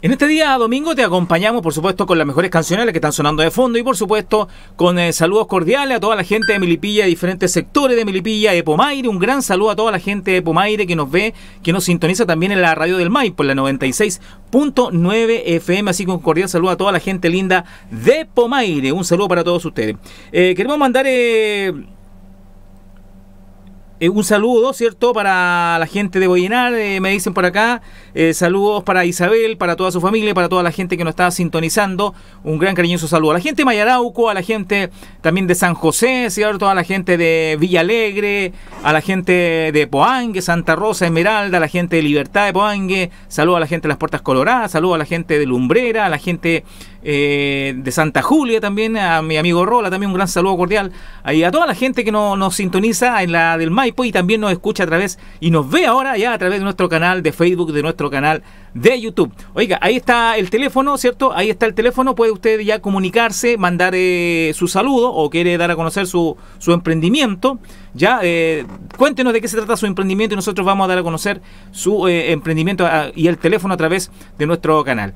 En este día domingo te acompañamos, por supuesto, con las mejores canciones que están sonando de fondo y, por supuesto, con eh, saludos cordiales a toda la gente de Milipilla, diferentes sectores de Milipilla, de Pomaire. Un gran saludo a toda la gente de Pomaire que nos ve, que nos sintoniza también en la radio del MAI por la 96.9 FM. Así que un cordial saludo a toda la gente linda de Pomaire. Un saludo para todos ustedes. Eh, queremos mandar. Eh, un saludo, ¿cierto? Para la gente de Boyenar, me dicen por acá. saludos para Isabel, para toda su familia, para toda la gente que nos está sintonizando. Un gran cariñoso saludo. A la gente de Mayarauco, a la gente también de San José, ¿cierto? A la gente de Villa Alegre, a la gente de Poangue, Santa Rosa, Esmeralda, a la gente de Libertad de Poangue. Saludo a la gente de las Puertas Coloradas, saludo a la gente de Lumbrera, a la gente de Santa Julia también, a mi amigo Rola también, un gran saludo cordial. Y a toda la gente que no, nos sintoniza en la del Mayo pues, y también nos escucha a través y nos ve ahora ya a través de nuestro canal de Facebook, de nuestro canal de YouTube. Oiga, ahí está el teléfono, ¿cierto? Ahí está el teléfono, puede usted ya comunicarse, mandar eh, su saludo o quiere dar a conocer su, su emprendimiento. Ya, eh, cuéntenos de qué se trata su emprendimiento y nosotros vamos a dar a conocer su eh, emprendimiento ah, y el teléfono a través de nuestro canal.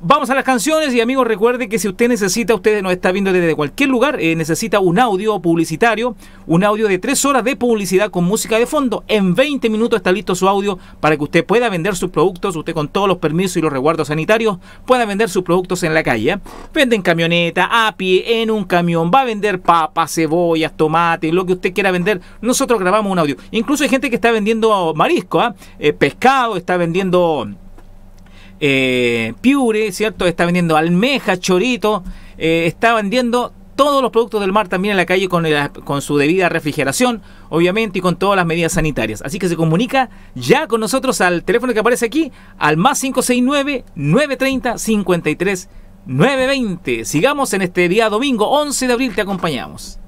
vamos a las canciones y amigos, recuerde que si usted necesita, usted nos está viendo desde cualquier lugar, necesita un audio publicitario, un audio de tres horas de publicidad con música de fondo. En 20 minutos está listo su audio para que usted pueda vender sus productos, usted con todos los permisos y los resguardos sanitarios, pueda vender sus productos en la calle. Venden camioneta, a pie, en un camión, va a vender papas, cebollas, tomates, lo que usted quiera vender. Nosotros grabamos un audio. Incluso hay gente que está vendiendo marisco, ¿ah? eh, pescado, está vendiendo... Eh, piure, ¿cierto? Está vendiendo almeja, chorito, eh, está vendiendo todos los productos del mar también en la calle con, con su debida refrigeración, obviamente, y con todas las medidas sanitarias. Así que se comunica ya con nosotros al teléfono que aparece aquí, al más 569 930 53920 Sigamos en este día domingo 11 de abril, te acompañamos.